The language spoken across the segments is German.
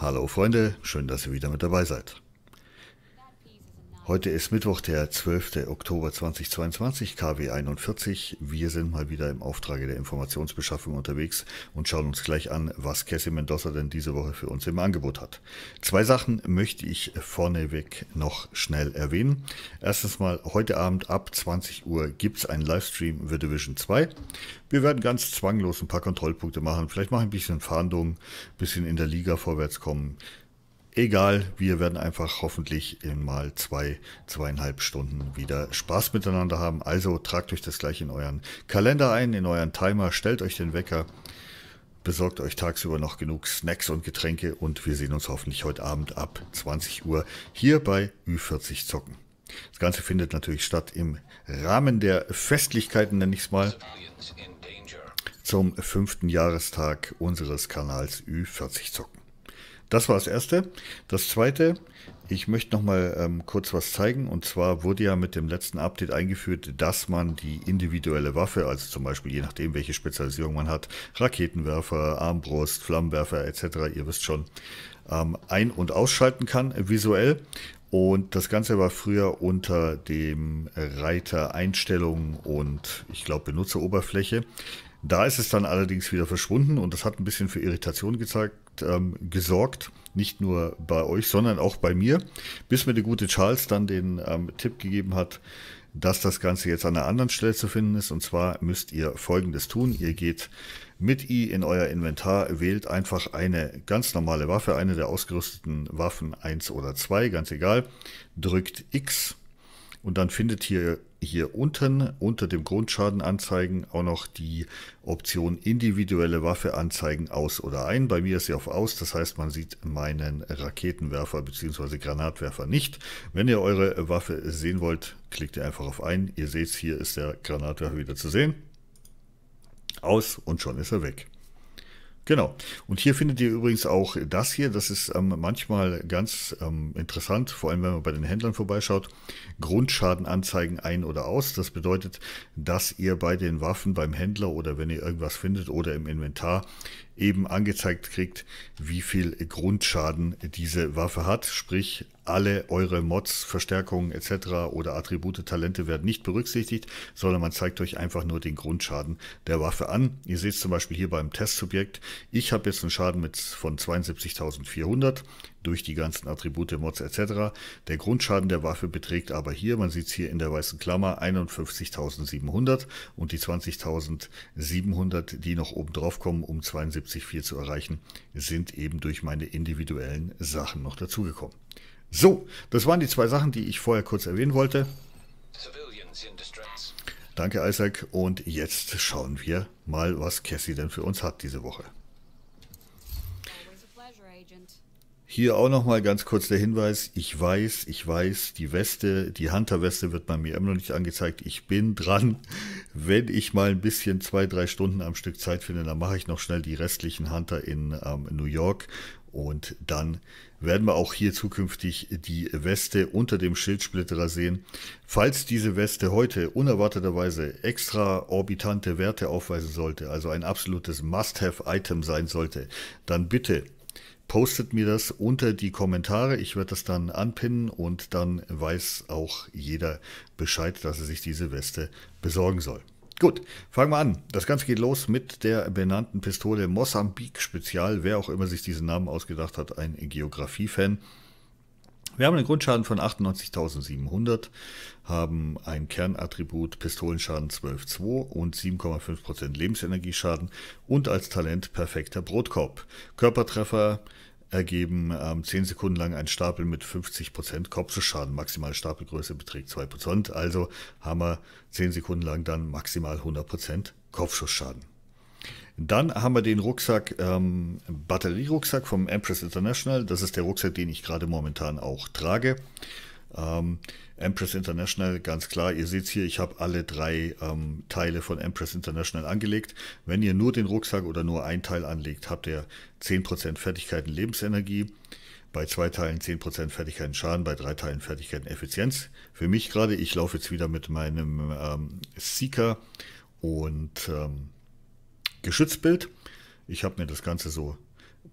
Hallo Freunde, schön, dass ihr wieder mit dabei seid. Heute ist Mittwoch, der 12. Oktober 2022, KW 41. Wir sind mal wieder im Auftrage der Informationsbeschaffung unterwegs und schauen uns gleich an, was Cassie Mendoza denn diese Woche für uns im Angebot hat. Zwei Sachen möchte ich vorneweg noch schnell erwähnen. Erstens mal, heute Abend ab 20 Uhr gibt es einen Livestream für Division 2. Wir werden ganz zwanglos ein paar Kontrollpunkte machen, vielleicht machen ein bisschen Fahndung, ein bisschen in der Liga vorwärts kommen, Egal, wir werden einfach hoffentlich in mal zwei, zweieinhalb Stunden wieder Spaß miteinander haben. Also tragt euch das gleich in euren Kalender ein, in euren Timer, stellt euch den Wecker, besorgt euch tagsüber noch genug Snacks und Getränke und wir sehen uns hoffentlich heute Abend ab 20 Uhr hier bei Ü40 Zocken. Das Ganze findet natürlich statt im Rahmen der Festlichkeiten, nenne ich es mal, zum fünften Jahrestag unseres Kanals Ü40 Zocken. Das war das Erste. Das Zweite, ich möchte noch mal ähm, kurz was zeigen. Und zwar wurde ja mit dem letzten Update eingeführt, dass man die individuelle Waffe, also zum Beispiel je nachdem, welche Spezialisierung man hat, Raketenwerfer, Armbrust, Flammenwerfer etc., ihr wisst schon, ähm, ein- und ausschalten kann visuell. Und das Ganze war früher unter dem Reiter Einstellungen und ich glaube Benutzeroberfläche. Da ist es dann allerdings wieder verschwunden und das hat ein bisschen für Irritation gezeigt, ähm, gesorgt, nicht nur bei euch, sondern auch bei mir, bis mir der gute Charles dann den ähm, Tipp gegeben hat, dass das Ganze jetzt an einer anderen Stelle zu finden ist. Und zwar müsst ihr Folgendes tun. Ihr geht mit I in euer Inventar, wählt einfach eine ganz normale Waffe, eine der ausgerüsteten Waffen, 1 oder 2, ganz egal, drückt X und dann findet ihr hier unten unter dem Grundschaden anzeigen auch noch die Option individuelle Waffe anzeigen aus oder ein. Bei mir ist sie auf aus, das heißt man sieht meinen Raketenwerfer bzw. Granatwerfer nicht. Wenn ihr eure Waffe sehen wollt, klickt ihr einfach auf ein. Ihr seht, hier ist der Granatwerfer wieder zu sehen. Aus und schon ist er weg. Genau. Und hier findet ihr übrigens auch das hier. Das ist ähm, manchmal ganz ähm, interessant, vor allem wenn man bei den Händlern vorbeischaut. Grundschadenanzeigen ein oder aus. Das bedeutet, dass ihr bei den Waffen beim Händler oder wenn ihr irgendwas findet oder im Inventar eben angezeigt kriegt, wie viel Grundschaden diese Waffe hat. Sprich, alle eure Mods, Verstärkungen etc. oder Attribute, Talente werden nicht berücksichtigt, sondern man zeigt euch einfach nur den Grundschaden der Waffe an. Ihr seht zum Beispiel hier beim Testsubjekt, ich habe jetzt einen Schaden mit von 72.400 durch die ganzen Attribute, Mods etc. Der Grundschaden der Waffe beträgt aber hier, man sieht es hier in der weißen Klammer, 51.700 und die 20.700, die noch oben drauf kommen, um 72 Leipzig viel zu erreichen, sind eben durch meine individuellen Sachen noch dazugekommen. So, das waren die zwei Sachen, die ich vorher kurz erwähnen wollte. Danke, Isaac. Und jetzt schauen wir mal, was Cassie denn für uns hat diese Woche. Hier auch nochmal ganz kurz der Hinweis. Ich weiß, ich weiß, die Weste, die Hunter-Weste wird bei mir immer noch nicht angezeigt. Ich bin dran. Wenn ich mal ein bisschen zwei, drei Stunden am Stück Zeit finde, dann mache ich noch schnell die restlichen Hunter in ähm, New York. Und dann werden wir auch hier zukünftig die Weste unter dem Schildsplitterer sehen. Falls diese Weste heute unerwarteterweise extraorbitante Werte aufweisen sollte, also ein absolutes Must-Have-Item sein sollte, dann bitte postet mir das unter die Kommentare. Ich werde das dann anpinnen und dann weiß auch jeder Bescheid, dass er sich diese Weste besorgen soll. Gut, fangen wir an. Das Ganze geht los mit der benannten Pistole Mosambik Spezial. Wer auch immer sich diesen Namen ausgedacht hat, ein Geografie-Fan. Wir haben einen Grundschaden von 98.700, haben ein Kernattribut Pistolenschaden 12,2 und 7,5% Lebensenergieschaden und als Talent perfekter Brotkorb. Körpertreffer ergeben ähm, 10 Sekunden lang ein Stapel mit 50% Kopfschaden. Maximale Stapelgröße beträgt 2%. Also haben wir 10 Sekunden lang dann maximal 100% Kopfschussschaden. Dann haben wir den Rucksack, ähm, Batterierucksack vom Empress International. Das ist der Rucksack, den ich gerade momentan auch trage. Ähm, Empress International, ganz klar, ihr seht hier, ich habe alle drei ähm, Teile von Empress International angelegt. Wenn ihr nur den Rucksack oder nur ein Teil anlegt, habt ihr 10% Fertigkeiten Lebensenergie, bei zwei Teilen 10% Fertigkeiten Schaden, bei drei Teilen Fertigkeiten Effizienz. Für mich gerade, ich laufe jetzt wieder mit meinem ähm, Seeker und ähm, Geschützbild. Ich habe mir das Ganze so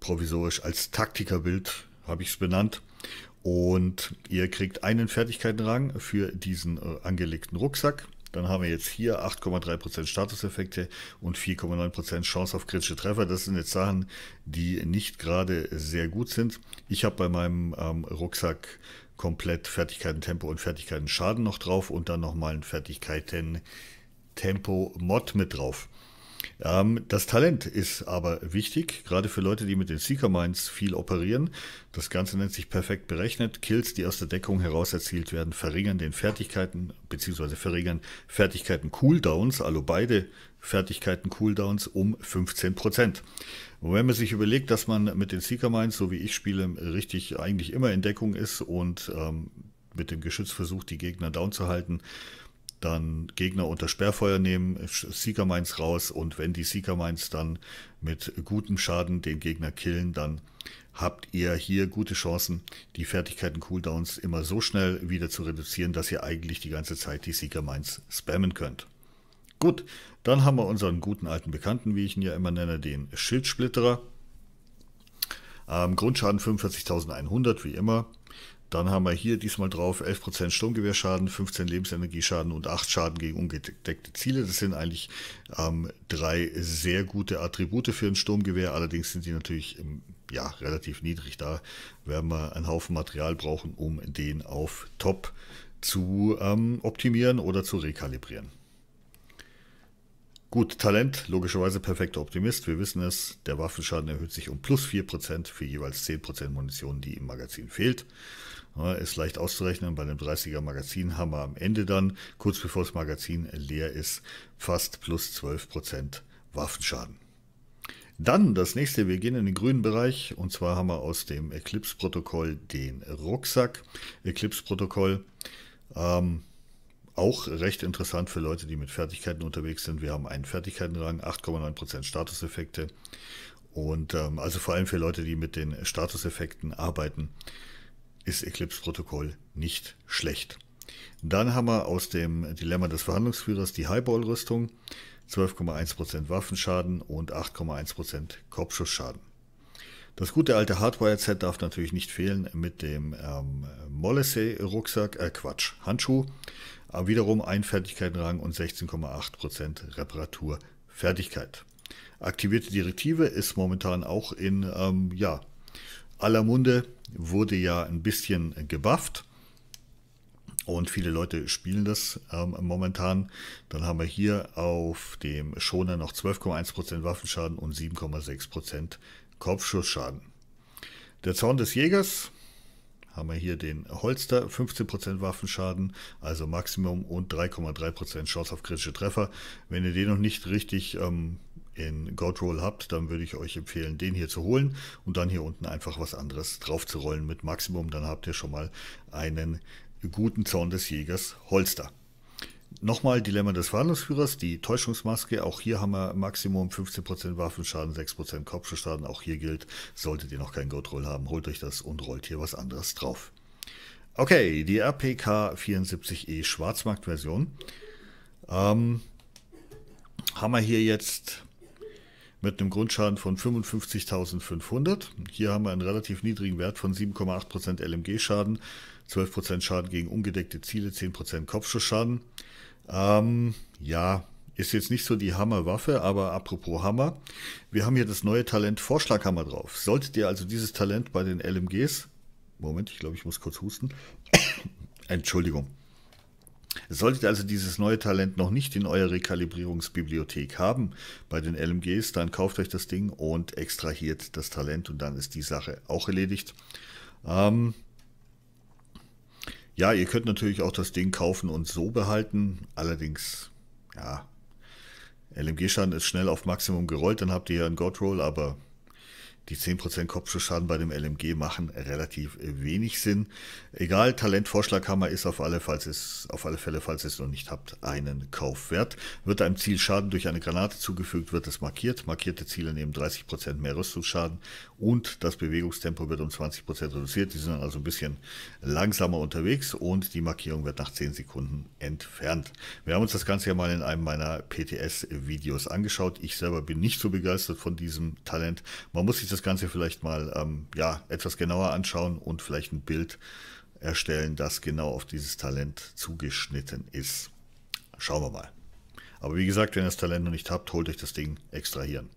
provisorisch als Taktikerbild habe ich es benannt. Und ihr kriegt einen Fertigkeitenrang für diesen äh, angelegten Rucksack. Dann haben wir jetzt hier 8,3% Statuseffekte und 4,9% Chance auf kritische Treffer. Das sind jetzt Sachen, die nicht gerade sehr gut sind. Ich habe bei meinem ähm, Rucksack komplett Fertigkeiten Tempo und Fertigkeiten Schaden noch drauf und dann nochmal ein Fertigkeiten Tempo Mod mit drauf. Ähm, das Talent ist aber wichtig, gerade für Leute, die mit den Seeker Mines viel operieren. Das Ganze nennt sich perfekt berechnet. Kills, die aus der Deckung heraus erzielt werden, verringern den Fertigkeiten bzw. verringern Fertigkeiten Cooldowns, also beide Fertigkeiten Cooldowns um 15 Und wenn man sich überlegt, dass man mit den Seeker Mines, so wie ich spiele, richtig eigentlich immer in Deckung ist und ähm, mit dem Geschütz versucht, die Gegner down zu halten, dann Gegner unter Sperrfeuer nehmen, Seeker Mines raus und wenn die Seeker Mines dann mit gutem Schaden den Gegner killen, dann habt ihr hier gute Chancen, die Fertigkeiten Cooldowns immer so schnell wieder zu reduzieren, dass ihr eigentlich die ganze Zeit die Seeker Mines spammen könnt. Gut, dann haben wir unseren guten alten Bekannten, wie ich ihn ja immer nenne, den Schildsplitterer. Ähm, Grundschaden 45.100 wie immer. Dann haben wir hier diesmal drauf 11% Sturmgewehrschaden, 15 Lebensenergieschaden und 8 Schaden gegen ungedeckte Ziele. Das sind eigentlich ähm, drei sehr gute Attribute für ein Sturmgewehr. Allerdings sind die natürlich im, ja, relativ niedrig. Da werden wir einen Haufen Material brauchen, um den auf Top zu ähm, optimieren oder zu rekalibrieren. Gut, Talent, logischerweise perfekter Optimist, wir wissen es, der Waffenschaden erhöht sich um plus 4% für jeweils 10% Munition, die im Magazin fehlt ist leicht auszurechnen, bei dem 30er Magazin haben wir am Ende dann, kurz bevor das Magazin leer ist, fast plus 12% Waffenschaden. Dann das nächste, wir gehen in den grünen Bereich und zwar haben wir aus dem Eclipse-Protokoll den Rucksack. Eclipse-Protokoll, ähm, auch recht interessant für Leute, die mit Fertigkeiten unterwegs sind. Wir haben einen Fertigkeitenrang, 8,9% Statuseffekte und ähm, also vor allem für Leute, die mit den Statuseffekten arbeiten ist Eclipse Protokoll nicht schlecht. Dann haben wir aus dem Dilemma des Verhandlungsführers die Highball-Rüstung, 12,1% Waffenschaden und 8,1% Kopfschussschaden. Das gute alte Hardwire-Set darf natürlich nicht fehlen mit dem ähm, Mollessay-Rucksack, äh Quatsch, Handschuh. Aber wiederum ein Fertigkeitenrang und 16,8% Reparaturfertigkeit. Aktivierte Direktive ist momentan auch in ähm, ja, aller Munde, wurde ja ein bisschen gebufft. Und viele Leute spielen das ähm, momentan. Dann haben wir hier auf dem Schoner noch 12,1% Waffenschaden und 7,6% Kopfschussschaden. Der Zorn des Jägers haben wir hier den Holster, 15% Waffenschaden, also Maximum und 3,3% Chance auf kritische Treffer. Wenn ihr den noch nicht richtig ähm, in Godroll habt, dann würde ich euch empfehlen, den hier zu holen und dann hier unten einfach was anderes drauf zu rollen mit Maximum. Dann habt ihr schon mal einen guten Zorn des Jägers Holster. Nochmal Dilemma des Verhandlungsführers, die Täuschungsmaske. Auch hier haben wir Maximum 15% Waffenschaden, 6% Kopfschaden. Auch hier gilt, solltet ihr noch keinen Godroll haben, holt euch das und rollt hier was anderes drauf. Okay, die RPK 74E Schwarzmarktversion. Ähm, haben wir hier jetzt mit einem Grundschaden von 55.500. Hier haben wir einen relativ niedrigen Wert von 7,8% LMG-Schaden, 12% Schaden gegen ungedeckte Ziele, 10% Kopfschussschaden. Ähm, ja, ist jetzt nicht so die Hammerwaffe, aber apropos Hammer, wir haben hier das neue Talent Vorschlaghammer drauf. Solltet ihr also dieses Talent bei den LMGs, Moment, ich glaube, ich muss kurz husten, Entschuldigung, Solltet also dieses neue Talent noch nicht in eurer Rekalibrierungsbibliothek haben bei den LMGs, dann kauft euch das Ding und extrahiert das Talent und dann ist die Sache auch erledigt. Ähm ja, ihr könnt natürlich auch das Ding kaufen und so behalten. Allerdings, ja, LMG-Schaden ist schnell auf Maximum gerollt, dann habt ihr ja einen God-Roll, aber die 10% Kopfschussschaden bei dem LMG machen relativ äh, wenig Sinn. Egal, Talentvorschlaghammer ist auf alle, falls es, auf alle Fälle, falls ihr es noch nicht habt, einen Kaufwert. Wird einem Ziel Schaden durch eine Granate zugefügt, wird es markiert. Markierte Ziele nehmen 30% mehr Rüstungsschaden und das Bewegungstempo wird um 20% reduziert. Die sind dann also ein bisschen langsamer unterwegs und die Markierung wird nach 10 Sekunden entfernt. Wir haben uns das Ganze ja mal in einem meiner PTS-Videos angeschaut. Ich selber bin nicht so begeistert von diesem Talent. Man muss sich das das Ganze vielleicht mal ähm, ja, etwas genauer anschauen und vielleicht ein Bild erstellen, das genau auf dieses Talent zugeschnitten ist. Schauen wir mal. Aber wie gesagt, wenn ihr das Talent noch nicht habt, holt euch das Ding extrahieren.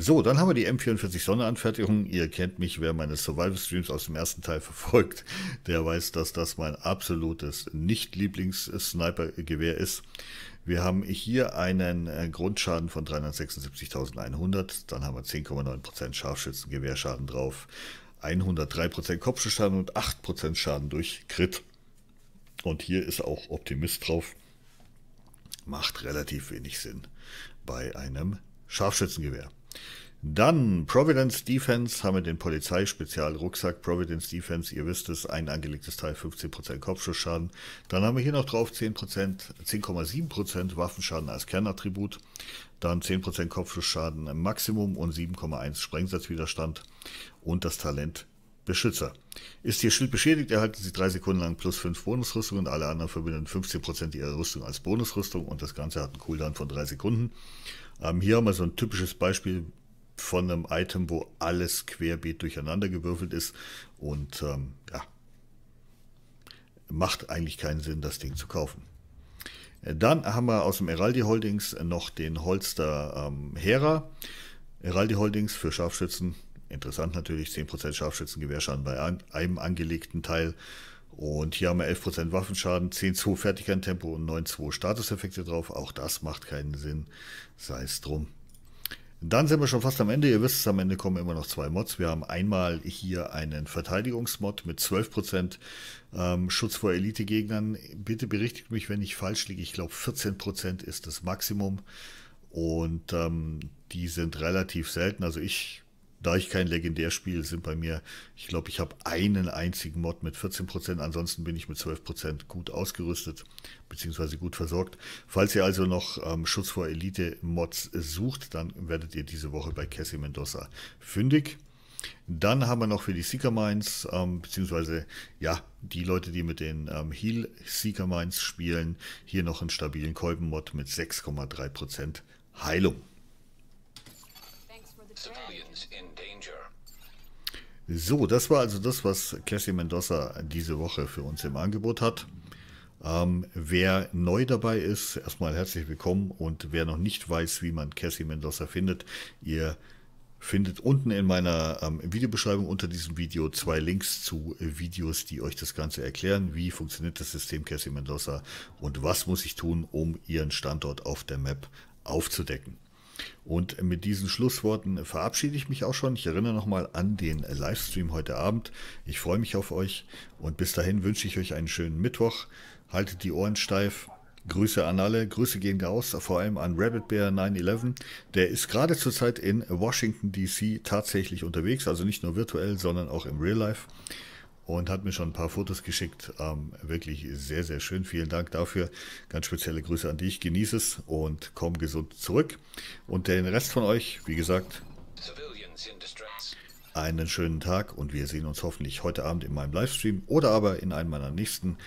So, dann haben wir die M44 Sonderanfertigung. Ihr kennt mich, wer meine Survival-Streams aus dem ersten Teil verfolgt, der weiß, dass das mein absolutes Nicht-Lieblings-Sniper-Gewehr ist. Wir haben hier einen äh, Grundschaden von 376.100, dann haben wir 10,9% Scharfschützengewehrschaden drauf, 103% Kopfschussschaden und 8% Schaden durch Crit. Und hier ist auch Optimist drauf. Macht relativ wenig Sinn bei einem Scharfschützengewehr. Dann Providence Defense haben wir den Polizeispezialrucksack. Providence Defense, ihr wisst es, ein angelegtes Teil, 15% Kopfschussschaden. Dann haben wir hier noch drauf 10%, 10,7% Waffenschaden als Kernattribut. Dann 10% Kopfschussschaden im Maximum und 7,1 Sprengsatzwiderstand und das Talent Beschützer. Ist Ihr Schild beschädigt, erhalten Sie 3 Sekunden lang plus 5 Bonusrüstung und Alle anderen verbinden 15% Ihrer Rüstung als Bonusrüstung und das Ganze hat einen Cooldown von 3 Sekunden. Ähm, hier haben wir so ein typisches Beispiel von einem Item, wo alles querbeet durcheinander gewürfelt ist und ähm, ja, macht eigentlich keinen Sinn, das Ding zu kaufen. Äh, dann haben wir aus dem Heraldi Holdings noch den Holster ähm, Hera. Heraldi Holdings für Scharfschützen. Interessant natürlich, 10% Scharfschützengewehrschaden bei einem angelegten Teil. Und hier haben wir 11% Waffenschaden, 10 2 Fertigkeiten-Tempo und 9 2 Statuseffekte drauf. Auch das macht keinen Sinn. Sei es drum. Dann sind wir schon fast am Ende. Ihr wisst es, am Ende kommen immer noch zwei Mods. Wir haben einmal hier einen Verteidigungsmod mit 12% ähm, Schutz vor Elite-Gegnern. Bitte berichtigt mich, wenn ich falsch liege. Ich glaube, 14% ist das Maximum. Und ähm, die sind relativ selten. Also ich da ich kein legendär spiele, sind bei mir, ich glaube, ich habe einen einzigen Mod mit 14%, ansonsten bin ich mit 12% gut ausgerüstet bzw. gut versorgt. Falls ihr also noch ähm, Schutz vor Elite-Mods sucht, dann werdet ihr diese Woche bei Cassie Mendoza fündig. Dann haben wir noch für die Seeker Mines, ähm, beziehungsweise ja, die Leute, die mit den ähm, Heal Seeker Mines spielen, hier noch einen stabilen Kolben-Mod mit 6,3% Heilung. So, das war also das, was Cassie Mendoza diese Woche für uns im Angebot hat. Ähm, wer neu dabei ist, erstmal herzlich willkommen und wer noch nicht weiß, wie man Cassie Mendoza findet, ihr findet unten in meiner ähm, Videobeschreibung unter diesem Video zwei Links zu Videos, die euch das Ganze erklären, wie funktioniert das System Cassie Mendoza und was muss ich tun, um ihren Standort auf der Map aufzudecken. Und mit diesen Schlussworten verabschiede ich mich auch schon. Ich erinnere nochmal an den Livestream heute Abend. Ich freue mich auf euch und bis dahin wünsche ich euch einen schönen Mittwoch. Haltet die Ohren steif. Grüße an alle, Grüße gehen raus, vor allem an Rabbit Bear 911. Der ist gerade zurzeit in Washington DC tatsächlich unterwegs, also nicht nur virtuell, sondern auch im Real Life und hat mir schon ein paar Fotos geschickt. Ähm, wirklich sehr, sehr schön. Vielen Dank dafür. Ganz spezielle Grüße an dich. Genieße es und komm gesund zurück. Und den Rest von euch, wie gesagt, einen schönen Tag und wir sehen uns hoffentlich heute Abend in meinem Livestream oder aber in einem meiner nächsten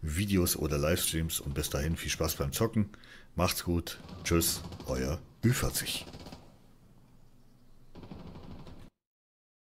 Videos oder Livestreams. Und bis dahin viel Spaß beim Zocken. Macht's gut. Tschüss, euer ü sich.